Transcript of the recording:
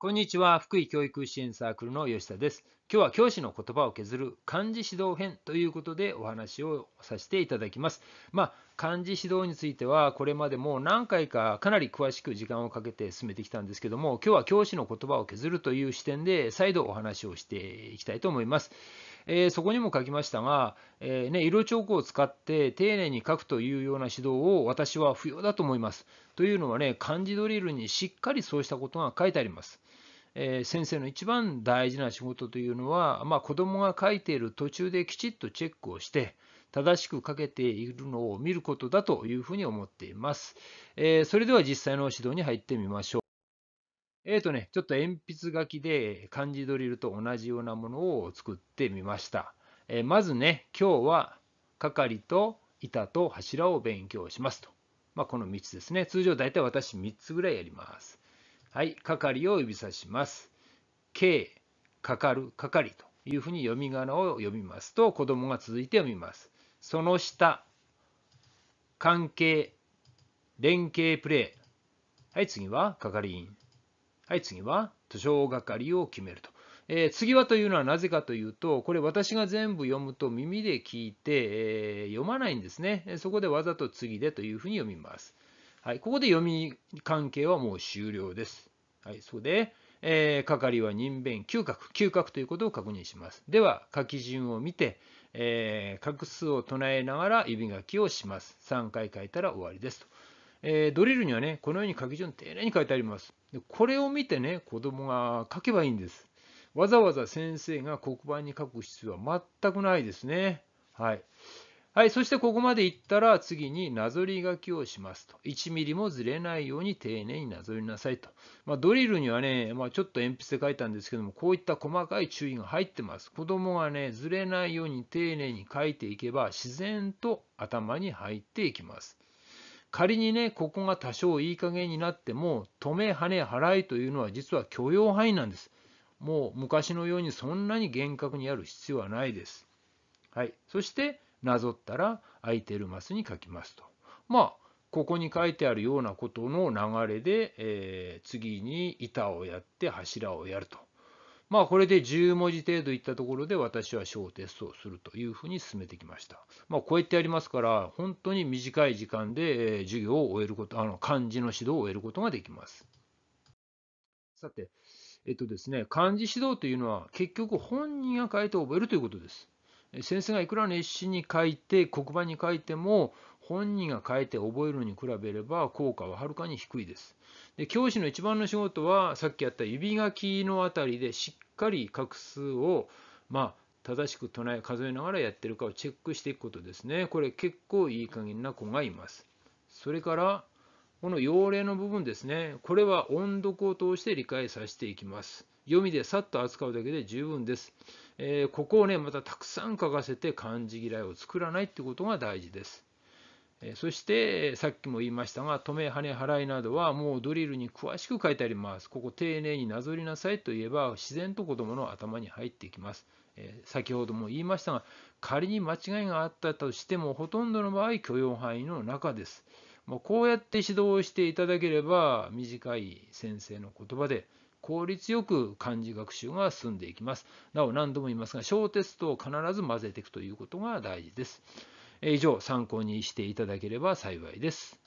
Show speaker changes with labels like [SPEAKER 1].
[SPEAKER 1] こんにちは。福井教育支援サークルの吉田です。今日は教師の言葉を削る漢字指導編ということでお話をさせていただきます。まあ、漢字指導についてはこれまでも何回かかなり詳しく時間をかけて進めてきたんですけども、今日は教師の言葉を削るという視点で再度お話をしていきたいと思います。えー、そこにも書きましたが、えー、ね、色チョークを使って丁寧に書くというような指導を私は不要だと思います。というのはね、漢字ドリルにしっかりそうしたことが書いてあります。えー、先生の一番大事な仕事というのは、まあ、子どもが書いている途中できちっとチェックをして、正しく書けているのを見ることだというふうに思っています。えー、それでは実際の指導に入ってみましょう。えっ、ー、とね、ちょっと鉛筆書きで漢字ドリルと同じようなものを作ってみました。えー、まずね、今日は係と板と柱を勉強しますと。まあ、この3つですね。通常大体私3つぐらいやります。はい、係を指さします。K、かかる、係というふうに読み仮名を読みますと、子供が続いて読みます。その下、関係、連携プレイ。はい、次は係員。はい、次は図書係を決めると。えー、次はというのはなぜかというと、これ私が全部読むと耳で聞いて、えー、読まないんですね。そこでわざと次でというふうに読みます。はい、ここで読み関係はもう終了です。はい、そこで、えー、係は人弁嗅覚、嗅覚ということを確認します。では、書き順を見て、えー、画数を唱えながら指書きをします。3回書いたら終わりですと。えー、ドリルにはね、このように書き順丁寧に書いてあります。でこれを見てね、子供が書けばいいんです。わざわざ先生が黒板に書く必要は全くないですね。はい。はい、そしてここまでいったら次になぞり書きをしますと。1ミリもずれないように丁寧になぞりなさいと。まあ、ドリルにはね、まあ、ちょっと鉛筆で書いたんですけども、こういった細かい注意が入ってます。子供がね、ずれないように丁寧に書いていけば自然と頭に入っていきます。仮にねここが多少いい加減になっても止め跳ね払いというのは実は許容範囲なんですもう昔のようにそんなに厳格にやる必要はないですはいそしてなぞったら空いてるマスに書きますとまあここに書いてあるようなことの流れで、えー、次に板をやって柱をやるとまあこれで10文字程度いったところで私は小テストをするというふうに進めてきました。まあこうやってやりますから本当に短い時間で授業を終えること、あの漢字の指導を終えることができます。さて、えっとですね、漢字指導というのは結局本人が書いて覚えるということです。先生がいくら熱心に書いて黒板に書いても本人が書いて覚えるのに比べれば効果ははるかに低いです。で教師の一番の仕事はさっきやった指書きのあたりでしっかり画数をまあ正しく唱え数えながらやってるかをチェックしていくことですね。これ結構いい加減な子がいます。それからこの用例の部分ですね。これは音読を通して理解させていきます。読みでさっと扱うだけで十分です。えー、ここをねまたたくさん書かせて漢字嫌いを作らないってことが大事です。えー、そしてさっきも言いましたが「止め跳ね払い」などはもうドリルに詳しく書いてあります。ここ丁寧になぞりなさいといえば自然と子どもの頭に入ってきます。えー、先ほども言いましたが仮に間違いがあったとしてもほとんどの場合許容範囲の中です。こうやって指導していただければ短い先生の言葉で効率よく漢字学習が進んでいきます。なお何度も言いますが、小テストを必ず混ぜていくということが大事です。以上、参考にしていただければ幸いです。